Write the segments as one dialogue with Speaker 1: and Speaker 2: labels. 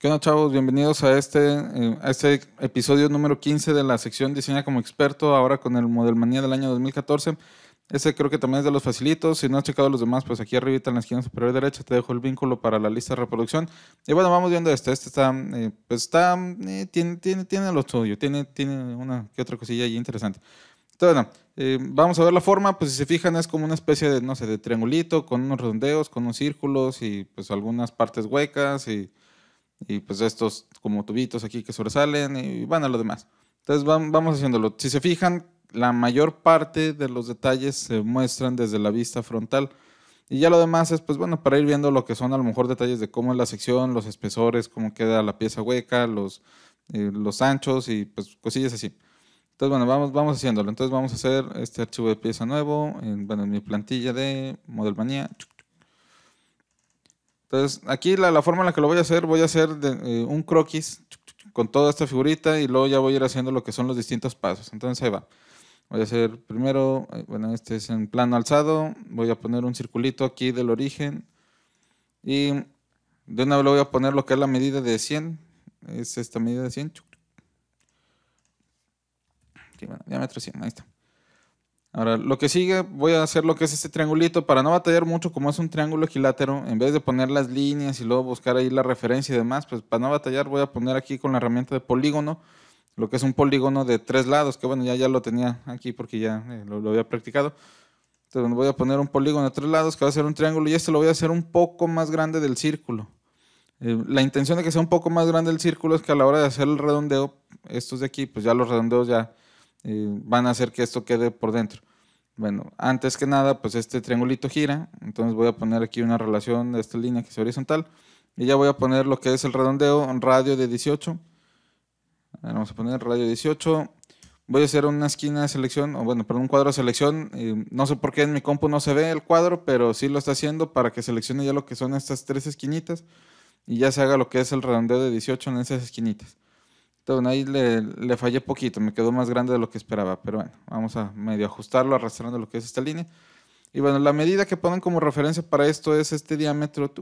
Speaker 1: ¿Qué onda, chavos? Bienvenidos a este, eh, a este episodio número 15 de la sección Diseña como experto, ahora con el Model Manía del año 2014. Ese creo que también es de los facilitos. Si no has checado los demás, pues aquí arriba en la esquina superior derecha te dejo el vínculo para la lista de reproducción. Y bueno, vamos viendo este. Este está, eh, pues está, eh, tiene, tiene, tiene lo suyo, tiene, tiene una que otra cosilla ahí interesante. Entonces, bueno, vamos a ver la forma. Pues si se fijan, es como una especie de, no sé, de triangulito con unos redondeos, con unos círculos y pues algunas partes huecas y y pues estos como tubitos aquí que sobresalen y van a lo demás. Entonces vamos haciéndolo. Si se fijan, la mayor parte de los detalles se muestran desde la vista frontal. Y ya lo demás es, pues bueno, para ir viendo lo que son a lo mejor detalles de cómo es la sección, los espesores, cómo queda la pieza hueca, los, eh, los anchos y pues cosillas así. Entonces, bueno, vamos, vamos haciéndolo. Entonces vamos a hacer este archivo de pieza nuevo, en, bueno, mi plantilla de Model entonces, aquí la, forma en la que lo voy a hacer, voy a hacer eh, un croquis con toda esta figurita y luego ya voy a ir haciendo lo que son los distintos pasos. Entonces, ahí va. Voy a hacer primero, eh, bueno, este es en plano alzado, voy a poner un circulito aquí del origen y de una vez le voy a poner lo que es la medida de 100, es esta medida de 100. Aquí, diámetro 100, ahí está. Ahora, lo que sigue, voy a hacer lo que es este triangulito para no batallar mucho, como es un triángulo equilátero, en vez de poner las líneas y luego buscar ahí la referencia y demás, pues para no batallar voy a poner aquí con la herramienta de polígono, lo que es un polígono de tres lados, que bueno, ya, ya lo tenía aquí porque ya eh, lo, había practicado. Entonces voy a poner un polígono de tres lados que va a ser un triángulo y este lo voy a hacer un poco más grande del círculo. Eh, la intención de que sea un poco más grande el círculo es que a la hora de hacer el redondeo, estos de aquí, pues ya los redondeos ya eh, van a hacer que esto quede por dentro. Bueno, antes que nada, pues este triangulito gira, entonces voy a poner aquí una relación de esta línea que es horizontal, y ya voy a poner lo que es el redondeo, en radio de 18, vamos a poner radio 18, voy a hacer una esquina de selección, o bueno, perdón, un cuadro de selección, no sé por qué en mi compu no se ve el cuadro, pero sí lo está haciendo para que seleccione ya lo que son estas tres esquinitas, y ya se haga lo que es el redondeo de 18 en esas esquinitas ahí le, le, fallé poquito, me quedó más grande de lo que esperaba, pero bueno, vamos a medio ajustarlo arrastrando lo que es esta línea. Y bueno, la medida que ponen como referencia para esto es este diámetro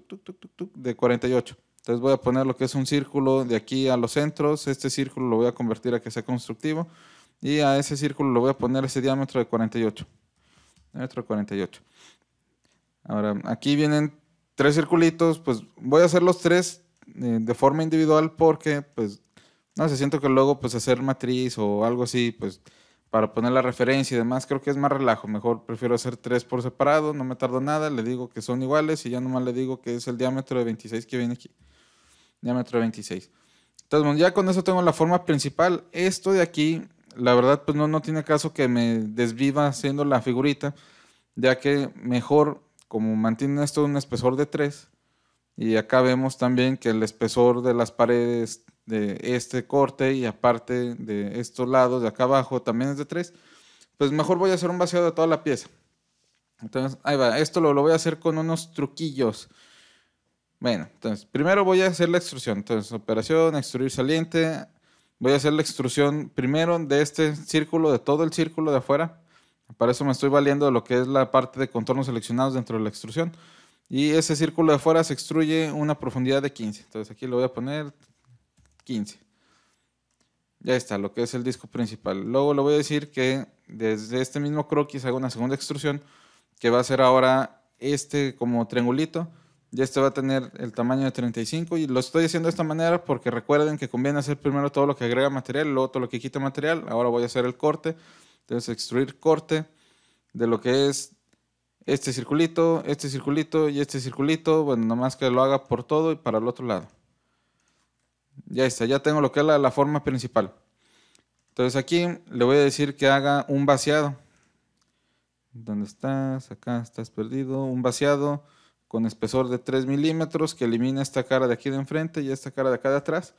Speaker 1: de 48. Entonces voy a poner lo que es un círculo de aquí a los centros, este círculo lo voy a convertir a que sea constructivo y a ese círculo lo voy a poner ese diámetro de 48. Diámetro de 48. Ahora, aquí vienen tres circulitos, pues voy a hacer los tres eh, de forma individual porque pues no sé, siento que luego, pues hacer matriz o algo así, pues para poner la referencia y demás, creo que es más relajo. Mejor prefiero hacer tres por separado, no me tardo nada, le digo que son iguales y ya nomás le digo que es el diámetro de 26 que viene aquí. Diámetro de 26. Entonces, bueno, ya con eso tengo la forma principal. Esto de aquí, la verdad, pues no, no tiene caso que me desviva haciendo la figurita, ya que mejor, como mantiene esto un espesor de 3, y acá vemos también que el espesor de las paredes de este corte y aparte de estos lados de acá abajo también es de 3, pues mejor voy a hacer un vaciado de toda la pieza. Entonces, ahí va, esto lo, voy a hacer con unos truquillos. Bueno, entonces, primero voy a hacer la extrusión. Entonces, operación, extruir saliente. Voy a hacer la extrusión primero de este círculo, de todo el círculo de afuera. Para eso me estoy valiendo lo que es la parte de contornos seleccionados dentro de la extrusión. Y ese círculo de afuera se extruye una profundidad de 15. Entonces, aquí lo voy a poner 15. Ya está, lo que es el disco principal. Luego le voy a decir que desde este mismo croquis hago una segunda extrusión que va a ser ahora este como triangulito. Y este va a tener el tamaño de 35 y lo estoy haciendo de esta manera porque recuerden que conviene hacer primero todo lo que agrega material, luego todo lo que quita material. Ahora voy a hacer el corte. Entonces extruir corte de lo que es este circulito, este circulito y este circulito. Bueno, nomás que lo haga por todo y para el otro lado. Ya está, ya tengo lo que es la, forma principal. Entonces aquí le voy a decir que haga un vaciado. ¿Dónde estás? Acá estás perdido. Un vaciado con espesor de 3 milímetros que elimina esta cara de aquí de enfrente y esta cara de acá de atrás.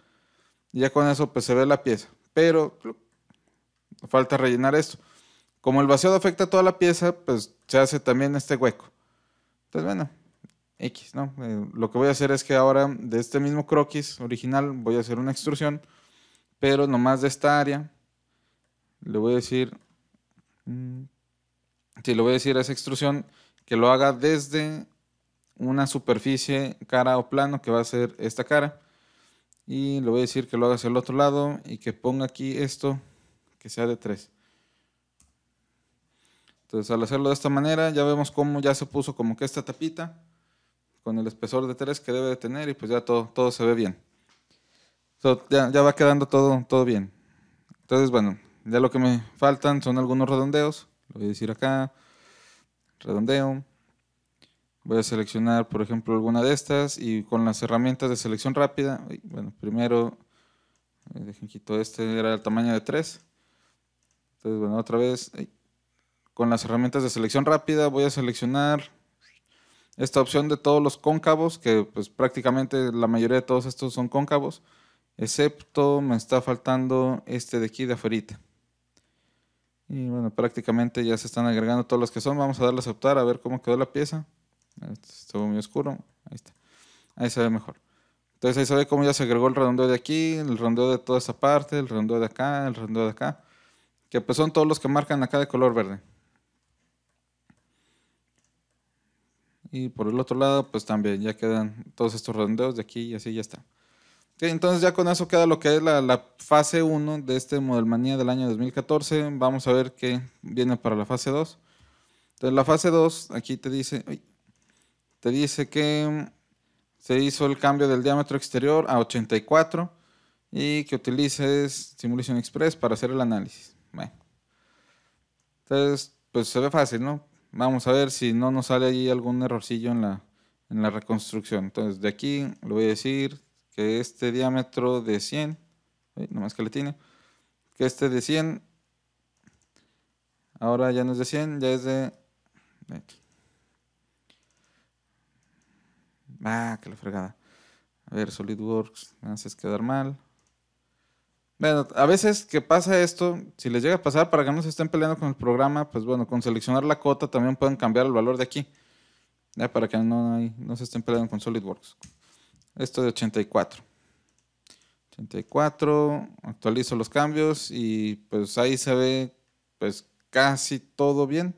Speaker 1: Y ya con eso pues se ve la pieza. Pero falta rellenar esto. Como el vaciado afecta a toda la pieza, pues se hace también este hueco. Entonces bueno, ¿no? Eh, lo que voy a hacer es que ahora de este mismo croquis original voy a hacer una extrusión, pero nomás de esta área le voy a decir, mm, si le voy a decir a esa extrusión que lo haga desde una superficie cara o plano que va a ser esta cara y le voy a decir que lo haga hacia el otro lado y que ponga aquí esto que sea de 3. Entonces al hacerlo de esta manera ya vemos cómo ya se puso como que esta tapita con el espesor de 3 que debe de tener y pues ya todo, todo se ve bien. ya, va quedando todo, todo bien. Entonces, bueno, ya lo que me faltan son algunos redondeos. Lo voy a decir acá. Redondeo. Voy a seleccionar, por ejemplo, alguna de estas y con las herramientas de selección rápida. Bueno, primero, eh, dejen quito este, era el tamaño de 3. Entonces, bueno, otra vez, con las herramientas de selección rápida voy a seleccionar esta opción de todos los cóncavos, que pues prácticamente la mayoría de todos estos son cóncavos, excepto me está faltando este de aquí de aferita. Y bueno, prácticamente ya se están agregando todos los que son. Vamos a darle a aceptar a ver cómo quedó la pieza. Este, estuvo muy oscuro. Ahí está. Ahí se ve mejor. Entonces ahí se ve cómo ya se agregó el redondeo de aquí, el redondeo de toda esa parte, el redondeo de acá, el redondeo de acá. Que pues son todos los que marcan acá de color verde. Y por el otro lado, pues también ya quedan todos estos redondeos de aquí y así ya está. entonces ya con eso queda lo que es la, fase 1 de este Manía del año 2014. Vamos a ver qué viene para la fase 2. Entonces la fase 2, aquí te dice, te dice que se hizo el cambio del diámetro exterior a 84 y que utilices Simulation Express para hacer el análisis. Bueno. Entonces, pues se ve fácil, ¿no? Vamos a ver si no nos sale allí algún errorcillo en la, en la reconstrucción. Entonces, de aquí le voy a decir que este diámetro de 100, eh, nomás que le tiene, que este de 100, ahora ya no es de 100, ya es de... aquí. Ah, que la fregada. A ver, SolidWorks, me haces quedar mal. Bueno, a veces que pasa esto, si les llega a pasar para que no se estén peleando con el programa, pues bueno, con seleccionar la cota también pueden cambiar el valor de aquí. Ya para que no, se estén peleando con SolidWorks. Esto de 84. 84, actualizo los cambios y pues ahí se ve pues casi todo bien.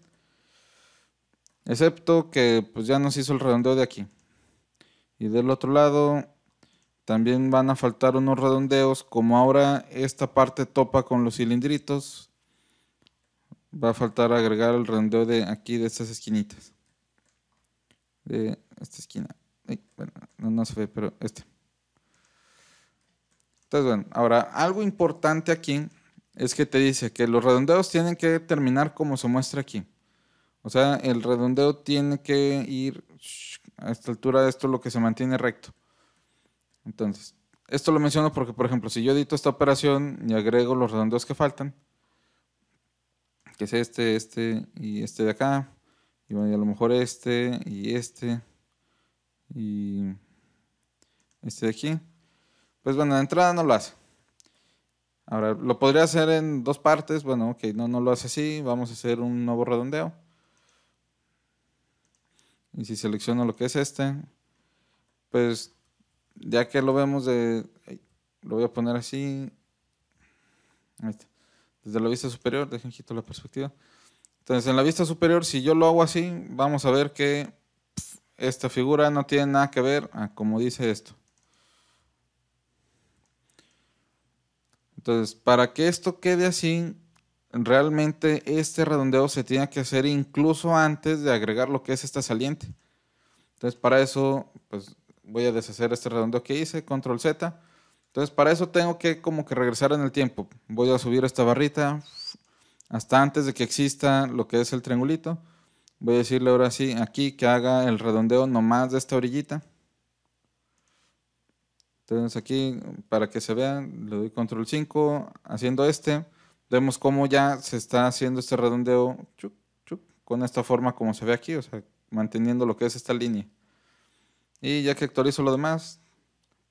Speaker 1: Excepto que pues ya nos hizo el redondeo de aquí. Y del otro lado, también van a faltar unos redondeos, como ahora esta parte topa con los cilindritos, va a faltar agregar el redondeo de aquí de estas esquinitas. De esta esquina. bueno, no, nos se ve, pero este. Entonces, bueno, ahora algo importante aquí es que te dice que los redondeos tienen que terminar como se muestra aquí. O sea, el redondeo tiene que ir a esta altura, esto lo que se mantiene recto. Entonces, esto lo menciono porque, por ejemplo, si yo edito esta operación y agrego los redondeos que faltan, que es este, este y este de acá, y, bueno, a lo mejor este y este y este de aquí, pues bueno, la entrada no lo hace. Ahora, lo podría hacer en dos partes. Bueno, ok, no, no lo hace así. Vamos a hacer un nuevo redondeo. Y si selecciono lo que es este, pues ya que lo vemos de... Lo voy a poner así. Desde la vista superior, dejen quito la perspectiva. Entonces, en la vista superior, si yo lo hago así, vamos a ver que esta figura no tiene nada que ver a como dice esto. Entonces, para que esto quede así, realmente este redondeo se tiene que hacer incluso antes de agregar lo que es esta saliente. Entonces, para eso, pues voy a deshacer este redondeo que hice, control Z. Entonces para eso tengo que como que regresar en el tiempo. Voy a subir esta barrita hasta antes de que exista lo que es el triangulito. Voy a decirle ahora sí aquí que haga el redondeo nomás de esta orillita. Entonces aquí para que se vean le doy control 5 haciendo este. Vemos cómo ya se está haciendo este redondeo chup, chup, con esta forma como se ve aquí, o sea, manteniendo lo que es esta línea. Y ya que actualizo lo demás,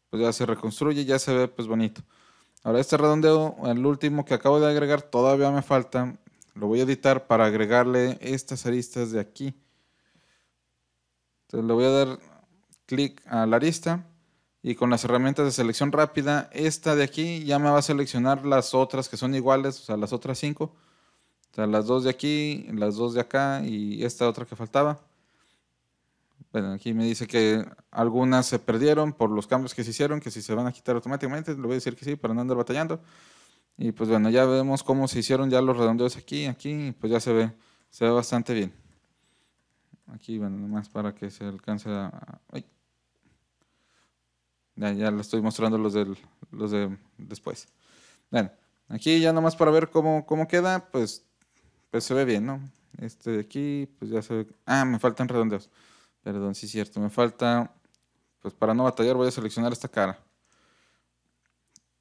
Speaker 1: pues ya se reconstruye, ya se ve pues bonito. Ahora este redondeo, el último que acabo de agregar, todavía me falta. Lo voy a editar para agregarle estas aristas de aquí. Entonces le voy a dar clic a la arista y con las herramientas de selección rápida, esta de aquí ya me va a seleccionar las otras que son iguales, o sea, las otras cinco. O sea, las dos de aquí, las dos de acá y esta otra que faltaba. Bueno, aquí me dice que algunas se perdieron por los cambios que se hicieron, que si se van a quitar automáticamente, le voy a decir que sí, para no andar batallando. Y pues bueno, ya vemos cómo se hicieron ya los redondeos aquí, aquí, pues ya se ve, se ve bastante bien. Aquí, bueno, nomás para que se alcance a... Ya, ya le estoy mostrando los, del, los de después. Bueno, aquí ya nomás para ver cómo, cómo queda, pues, pues se ve bien, ¿no? Este de aquí, pues ya se ve... Ah, me faltan redondeos. Perdón, sí es cierto. Me falta, pues para no batallar voy a seleccionar esta cara.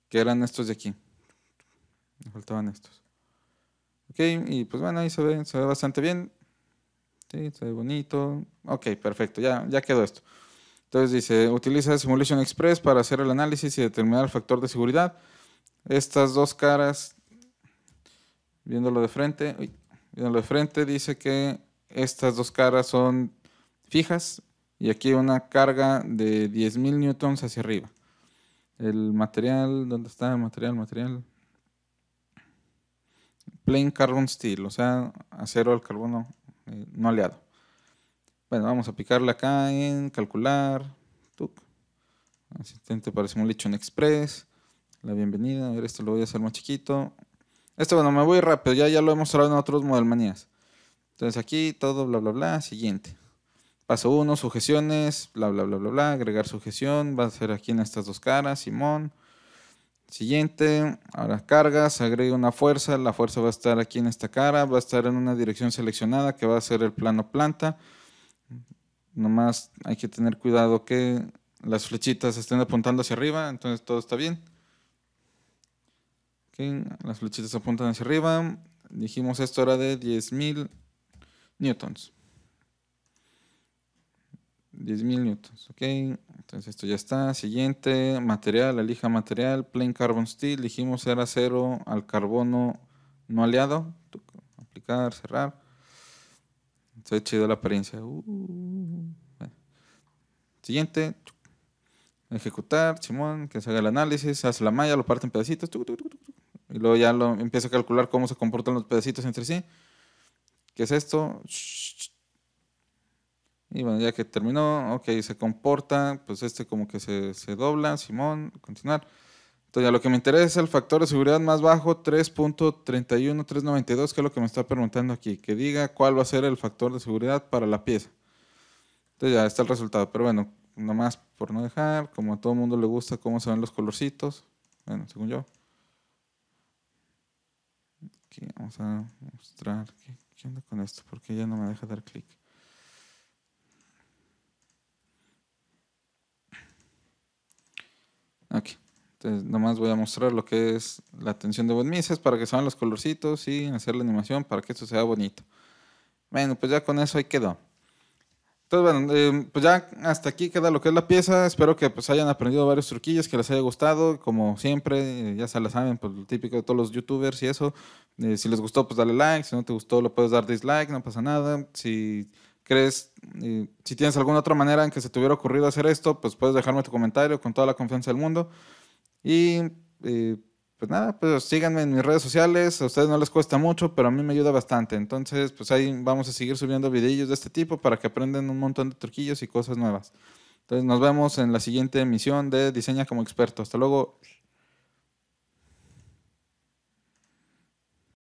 Speaker 1: Que eran estos de aquí. Me faltaban estos. Ok, y pues bueno, ahí se ve, se ve bastante bien. Sí, se ve bonito. Ok, perfecto, ya, ya quedó esto. Entonces dice, utiliza Simulation Express para hacer el análisis y determinar el factor de seguridad. Estas dos caras, viéndolo de frente, viéndolo de frente, dice que estas dos caras son fijas y aquí una carga de 10.000 newtons hacia arriba. El material, ¿dónde está el material? Material. Plain carbon steel, o sea, acero al carbono eh, no aliado Bueno, vamos a picarle acá en calcular. Tuc. Asistente un Simulation Express. La bienvenida. A ver, esto lo voy a hacer más chiquito. Esto, bueno, me voy rápido. Ya, ya lo he mostrado en otros modelmanías. Entonces aquí todo, bla, bla, bla. Siguiente. Paso 1, sujeciones, bla, bla, bla, bla, bla, agregar sujeción, va a ser aquí en estas dos caras, Simón. Siguiente, ahora cargas, agrega una fuerza, la fuerza va a estar aquí en esta cara, va a estar en una dirección seleccionada que va a ser el plano planta. Nomás hay que tener cuidado que las flechitas estén apuntando hacia arriba, entonces todo está bien. las flechitas apuntan hacia arriba. Dijimos esto era de 10.000 newtons. 10.000 newtons, ok. Entonces esto ya está. Siguiente, material, elija material, plain carbon steel, dijimos era acero al carbono no aliado. Aplicar, cerrar. estoy chido la apariencia. Uh, eh. Siguiente, ejecutar, Simón, que se haga el análisis, hace la malla, lo parte en pedacitos, y luego ya lo empieza a calcular cómo se comportan los pedacitos entre sí. ¿Qué es esto? Y bueno, ya que terminó, ok, se comporta, pues este como que se, se dobla, Simón, continuar. Entonces, ya lo que me interesa es el factor de seguridad más bajo, 3.31392, que es lo que me está preguntando aquí, que diga cuál va a ser el factor de seguridad para la pieza. Entonces, ya está el resultado. Pero bueno, nomás por no dejar, como a todo el mundo le gusta cómo se ven los colorcitos, bueno, según yo. Aquí vamos a mostrar qué, qué con esto, porque ya no me deja dar clic. Aquí. Entonces, nomás voy a mostrar lo que es la tensión de buen Mises para que se vean los colorcitos y hacer la animación para que esto sea bonito. Bueno, pues ya con eso ahí quedó. Entonces, bueno, em, pues ya hasta aquí queda lo que es la pieza. Espero que pues hayan aprendido varios truquillos, que les haya gustado. Como siempre, eh, ya se la saben, pues lo típico de todos los youtubers y eso. Eh, si les gustó, pues dale like. Si no te gustó, lo puedes dar dislike, no pasa nada. Si crees y si tienes alguna otra manera en que se te hubiera ocurrido hacer esto, pues puedes dejarme tu comentario con toda la confianza del mundo. Y, eh, pues nada, pues síganme en mis redes sociales. A ustedes no les cuesta mucho, pero a mí me ayuda bastante. Entonces, pues ahí vamos a seguir subiendo videillos de este tipo para que aprendan un montón de truquillos y cosas nuevas. Entonces, nos vemos en la siguiente emisión de Diseña como Experto. Hasta luego.